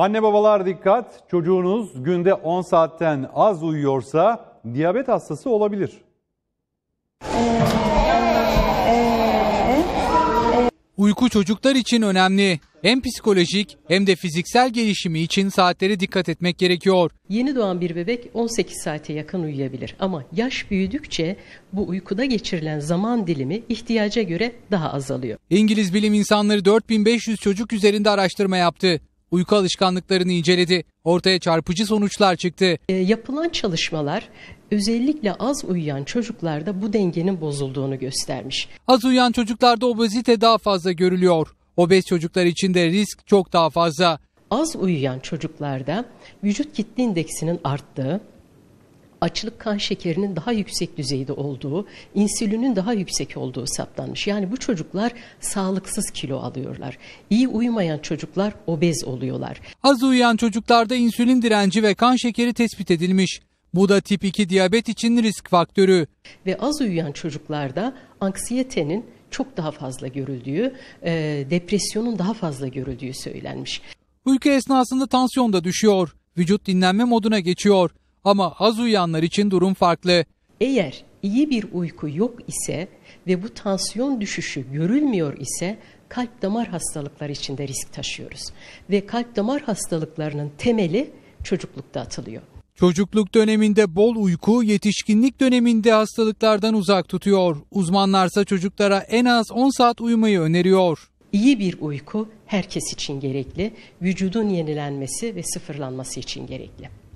Anne babalar dikkat, çocuğunuz günde 10 saatten az uyuyorsa diyabet hastası olabilir. Uyku çocuklar için önemli. Hem psikolojik hem de fiziksel gelişimi için saatlere dikkat etmek gerekiyor. Yeni doğan bir bebek 18 saate yakın uyuyabilir ama yaş büyüdükçe bu uykuda geçirilen zaman dilimi ihtiyaca göre daha azalıyor. İngiliz bilim insanları 4500 çocuk üzerinde araştırma yaptı uyku alışkanlıklarını inceledi. Ortaya çarpıcı sonuçlar çıktı. E, yapılan çalışmalar özellikle az uyuyan çocuklarda bu dengenin bozulduğunu göstermiş. Az uyuyan çocuklarda obezite daha fazla görülüyor. Obez çocuklar için de risk çok daha fazla. Az uyuyan çocuklarda vücut kitle indeksinin arttığı, açlık kan şekerinin daha yüksek düzeyde olduğu, insülinin daha yüksek olduğu saptanmış. Yani bu çocuklar sağlıksız kilo alıyorlar. İyi uyumayan çocuklar obez oluyorlar. Az uyuyan çocuklarda insülin direnci ve kan şekeri tespit edilmiş. Bu da tip 2 diyabet için risk faktörü. Ve az uyuyan çocuklarda anksiyetenin çok daha fazla görüldüğü, e, depresyonun daha fazla görüldüğü söylenmiş. Uyku esnasında tansiyon da düşüyor. Vücut dinlenme moduna geçiyor. Ama az uyuyanlar için durum farklı. Eğer iyi bir uyku yok ise ve bu tansiyon düşüşü görülmüyor ise kalp damar hastalıkları içinde risk taşıyoruz. Ve kalp damar hastalıklarının temeli çocuklukta atılıyor. Çocukluk döneminde bol uyku yetişkinlik döneminde hastalıklardan uzak tutuyor. Uzmanlarsa çocuklara en az 10 saat uyumayı öneriyor. İyi bir uyku herkes için gerekli, vücudun yenilenmesi ve sıfırlanması için gerekli.